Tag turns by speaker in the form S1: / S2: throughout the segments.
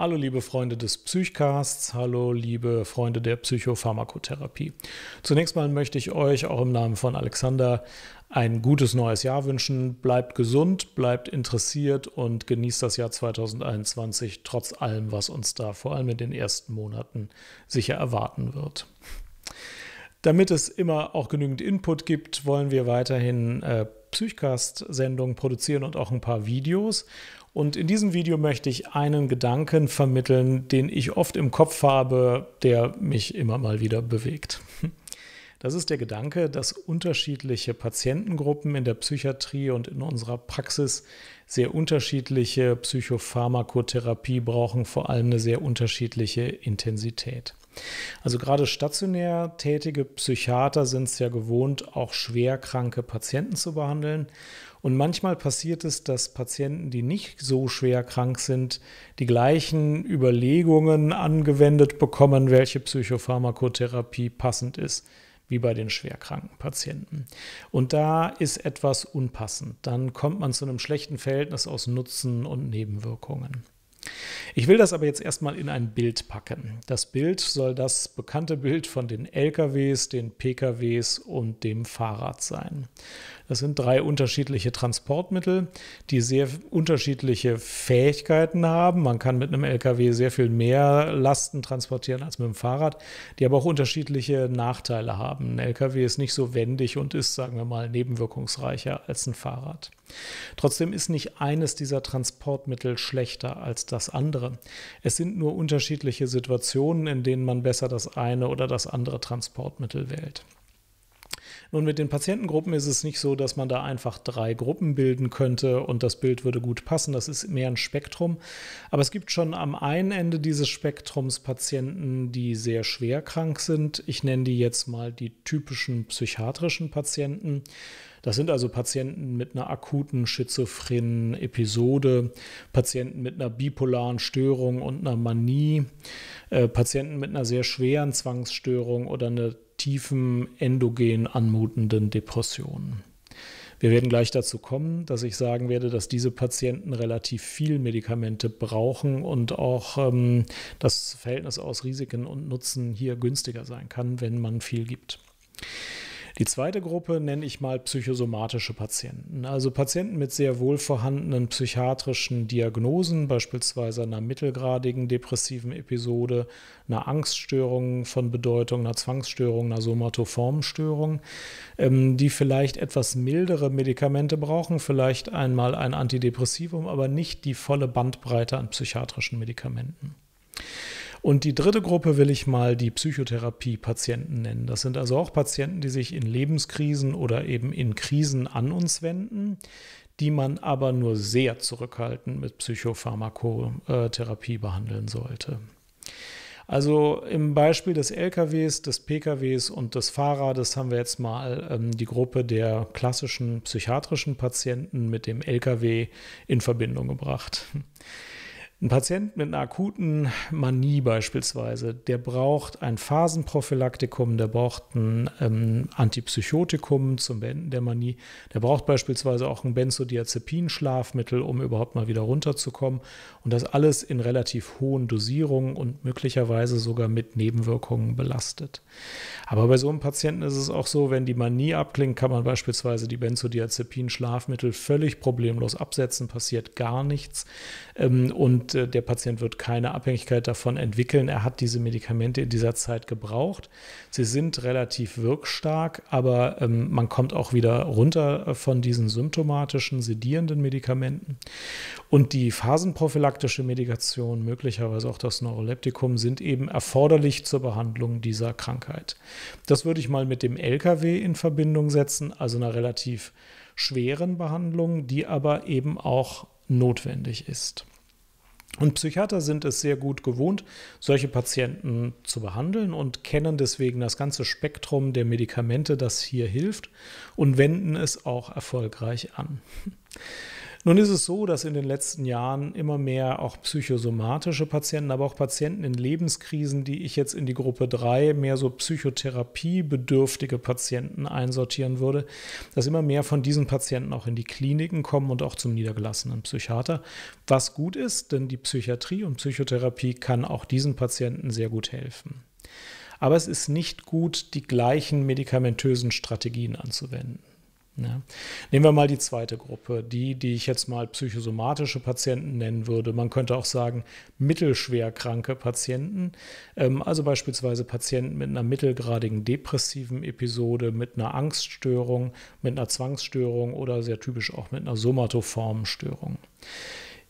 S1: Hallo liebe Freunde des Psychcasts, hallo liebe Freunde der Psychopharmakotherapie. Zunächst mal möchte ich euch auch im Namen von Alexander ein gutes neues Jahr wünschen. Bleibt gesund, bleibt interessiert und genießt das Jahr 2021 trotz allem, was uns da vor allem in den ersten Monaten sicher erwarten wird. Damit es immer auch genügend Input gibt, wollen wir weiterhin äh, Psychcast-Sendungen produzieren und auch ein paar Videos. Und in diesem Video möchte ich einen Gedanken vermitteln, den ich oft im Kopf habe, der mich immer mal wieder bewegt. Das ist der Gedanke, dass unterschiedliche Patientengruppen in der Psychiatrie und in unserer Praxis sehr unterschiedliche Psychopharmakotherapie brauchen, vor allem eine sehr unterschiedliche Intensität. Also gerade stationär tätige Psychiater sind es ja gewohnt, auch schwer kranke Patienten zu behandeln. Und manchmal passiert es, dass Patienten, die nicht so schwer krank sind, die gleichen Überlegungen angewendet bekommen, welche Psychopharmakotherapie passend ist wie bei den schwerkranken Patienten. Und da ist etwas unpassend. Dann kommt man zu einem schlechten Verhältnis aus Nutzen und Nebenwirkungen. Ich will das aber jetzt erstmal in ein Bild packen. Das Bild soll das bekannte Bild von den LKWs, den PKWs und dem Fahrrad sein. Das sind drei unterschiedliche Transportmittel, die sehr unterschiedliche Fähigkeiten haben. Man kann mit einem LKW sehr viel mehr Lasten transportieren als mit dem Fahrrad, die aber auch unterschiedliche Nachteile haben. Ein LKW ist nicht so wendig und ist, sagen wir mal, nebenwirkungsreicher als ein Fahrrad. Trotzdem ist nicht eines dieser Transportmittel schlechter als das andere. Es sind nur unterschiedliche Situationen, in denen man besser das eine oder das andere Transportmittel wählt. Nun, mit den Patientengruppen ist es nicht so, dass man da einfach drei Gruppen bilden könnte und das Bild würde gut passen. Das ist mehr ein Spektrum. Aber es gibt schon am einen Ende dieses Spektrums Patienten, die sehr schwer krank sind. Ich nenne die jetzt mal die typischen psychiatrischen Patienten. Das sind also Patienten mit einer akuten schizophrenen Episode, Patienten mit einer bipolaren Störung und einer Manie, äh, Patienten mit einer sehr schweren Zwangsstörung oder einer tiefen, endogen anmutenden Depression. Wir werden gleich dazu kommen, dass ich sagen werde, dass diese Patienten relativ viel Medikamente brauchen und auch ähm, das Verhältnis aus Risiken und Nutzen hier günstiger sein kann, wenn man viel gibt. Die zweite Gruppe nenne ich mal psychosomatische Patienten. Also Patienten mit sehr wohl vorhandenen psychiatrischen Diagnosen, beispielsweise einer mittelgradigen depressiven Episode, einer Angststörung von Bedeutung, einer Zwangsstörung, einer somatoformstörung, ähm, die vielleicht etwas mildere Medikamente brauchen, vielleicht einmal ein Antidepressivum, aber nicht die volle Bandbreite an psychiatrischen Medikamenten. Und die dritte Gruppe will ich mal die Psychotherapie-Patienten nennen. Das sind also auch Patienten, die sich in Lebenskrisen oder eben in Krisen an uns wenden, die man aber nur sehr zurückhaltend mit Psychopharmakotherapie behandeln sollte. Also im Beispiel des LKWs, des PKWs und des Fahrrades haben wir jetzt mal ähm, die Gruppe der klassischen psychiatrischen Patienten mit dem LKW in Verbindung gebracht. Ein Patient mit einer akuten Manie beispielsweise, der braucht ein Phasenprophylaktikum, der braucht ein ähm, Antipsychotikum zum Beenden der Manie, der braucht beispielsweise auch ein Benzodiazepin-Schlafmittel, um überhaupt mal wieder runterzukommen. Und das alles in relativ hohen Dosierungen und möglicherweise sogar mit Nebenwirkungen belastet. Aber bei so einem Patienten ist es auch so, wenn die Manie abklingt, kann man beispielsweise die Benzodiazepin-Schlafmittel völlig problemlos absetzen, passiert gar nichts. Ähm, und äh, der Patient wird keine Abhängigkeit davon entwickeln. Er hat diese Medikamente in dieser Zeit gebraucht. Sie sind relativ wirkstark, aber ähm, man kommt auch wieder runter äh, von diesen symptomatischen, sedierenden Medikamenten. Und die phasenprophylaktische Medikation, möglicherweise auch das Neuroleptikum, sind eben erforderlich zur Behandlung dieser Krankheit. Das würde ich mal mit dem LKW in Verbindung setzen, also einer relativ schweren Behandlung, die aber eben auch notwendig ist. Und Psychiater sind es sehr gut gewohnt, solche Patienten zu behandeln und kennen deswegen das ganze Spektrum der Medikamente, das hier hilft und wenden es auch erfolgreich an. Nun ist es so, dass in den letzten Jahren immer mehr auch psychosomatische Patienten, aber auch Patienten in Lebenskrisen, die ich jetzt in die Gruppe 3 mehr so psychotherapiebedürftige Patienten einsortieren würde, dass immer mehr von diesen Patienten auch in die Kliniken kommen und auch zum niedergelassenen Psychiater, was gut ist, denn die Psychiatrie und Psychotherapie kann auch diesen Patienten sehr gut helfen. Aber es ist nicht gut, die gleichen medikamentösen Strategien anzuwenden. Ja. Nehmen wir mal die zweite Gruppe, die, die ich jetzt mal psychosomatische Patienten nennen würde. Man könnte auch sagen, mittelschwer kranke Patienten, ähm, also beispielsweise Patienten mit einer mittelgradigen depressiven Episode, mit einer Angststörung, mit einer Zwangsstörung oder sehr typisch auch mit einer somatoformen Störung.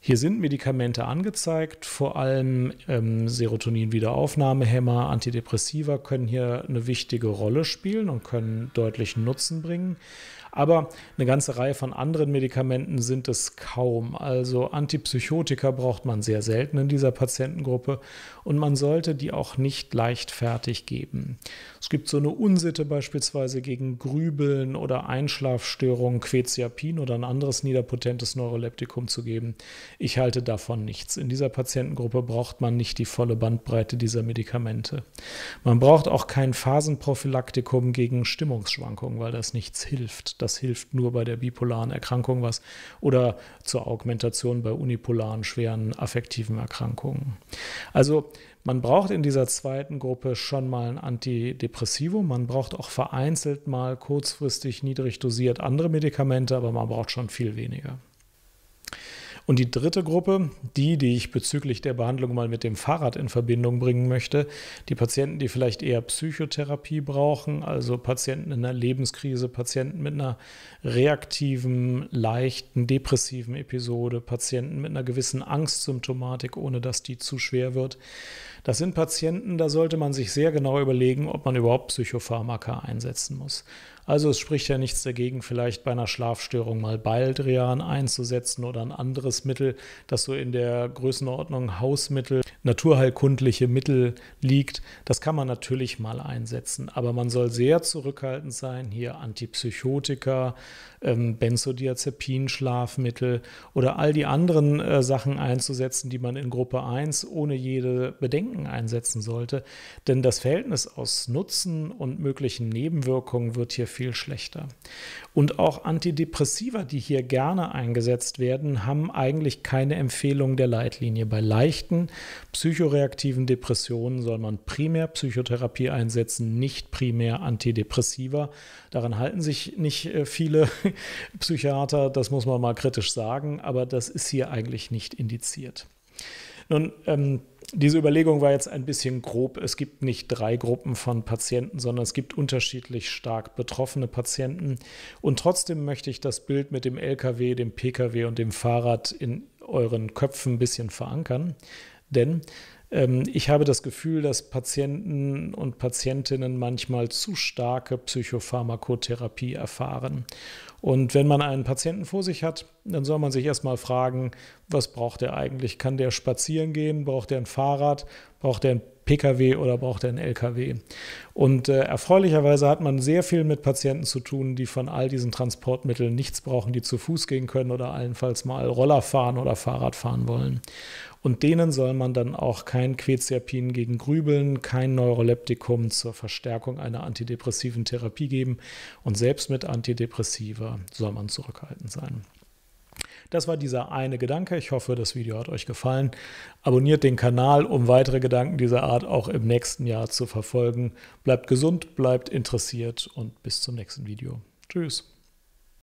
S1: Hier sind Medikamente angezeigt, vor allem ähm, Serotonin-Wiederaufnahmehämmer, Antidepressiva können hier eine wichtige Rolle spielen und können deutlichen Nutzen bringen. Aber eine ganze Reihe von anderen Medikamenten sind es kaum. Also Antipsychotika braucht man sehr selten in dieser Patientengruppe und man sollte die auch nicht leichtfertig geben. Es gibt so eine Unsitte beispielsweise gegen Grübeln oder Einschlafstörungen, Quetiapin oder ein anderes niederpotentes Neuroleptikum zu geben. Ich halte davon nichts. In dieser Patientengruppe braucht man nicht die volle Bandbreite dieser Medikamente. Man braucht auch kein Phasenprophylaktikum gegen Stimmungsschwankungen, weil das nichts hilft das hilft nur bei der bipolaren Erkrankung was oder zur Augmentation bei unipolaren schweren affektiven Erkrankungen. Also man braucht in dieser zweiten Gruppe schon mal ein Antidepressivum, man braucht auch vereinzelt mal kurzfristig niedrig dosiert andere Medikamente, aber man braucht schon viel weniger. Und die dritte Gruppe, die, die ich bezüglich der Behandlung mal mit dem Fahrrad in Verbindung bringen möchte, die Patienten, die vielleicht eher Psychotherapie brauchen, also Patienten in einer Lebenskrise, Patienten mit einer reaktiven, leichten, depressiven Episode, Patienten mit einer gewissen Angstsymptomatik, ohne dass die zu schwer wird. Das sind Patienten, da sollte man sich sehr genau überlegen, ob man überhaupt Psychopharmaka einsetzen muss. Also es spricht ja nichts dagegen, vielleicht bei einer Schlafstörung mal Baldrian einzusetzen oder ein anderes Mittel, das so in der Größenordnung Hausmittel naturheilkundliche Mittel liegt. Das kann man natürlich mal einsetzen, aber man soll sehr zurückhaltend sein. Hier Antipsychotika, ähm, Benzodiazepin, Schlafmittel oder all die anderen äh, Sachen einzusetzen, die man in Gruppe 1 ohne jede Bedenken einsetzen sollte. Denn das Verhältnis aus Nutzen und möglichen Nebenwirkungen wird hier viel schlechter. Und auch Antidepressiva, die hier gerne eingesetzt werden, haben eigentlich keine Empfehlung der Leitlinie. Bei leichten Psychoreaktiven Depressionen soll man primär Psychotherapie einsetzen, nicht primär Antidepressiva. Daran halten sich nicht äh, viele Psychiater, das muss man mal kritisch sagen, aber das ist hier eigentlich nicht indiziert. Nun, ähm, diese Überlegung war jetzt ein bisschen grob. Es gibt nicht drei Gruppen von Patienten, sondern es gibt unterschiedlich stark betroffene Patienten. Und trotzdem möchte ich das Bild mit dem LKW, dem PKW und dem Fahrrad in euren Köpfen ein bisschen verankern. Denn ähm, ich habe das Gefühl, dass Patienten und Patientinnen manchmal zu starke Psychopharmakotherapie erfahren. Und wenn man einen Patienten vor sich hat, dann soll man sich erstmal fragen, was braucht er eigentlich? Kann der spazieren gehen? Braucht er ein Fahrrad? Braucht er ein Pkw oder braucht er einen Lkw? Und äh, erfreulicherweise hat man sehr viel mit Patienten zu tun, die von all diesen Transportmitteln nichts brauchen, die zu Fuß gehen können oder allenfalls mal Roller fahren oder Fahrrad fahren wollen. Und denen soll man dann auch kein Quetiapin gegen Grübeln, kein Neuroleptikum zur Verstärkung einer antidepressiven Therapie geben. Und selbst mit Antidepressiva soll man zurückhaltend sein. Das war dieser eine Gedanke. Ich hoffe, das Video hat euch gefallen. Abonniert den Kanal, um weitere Gedanken dieser Art auch im nächsten Jahr zu verfolgen. Bleibt gesund, bleibt interessiert und bis zum nächsten Video. Tschüss.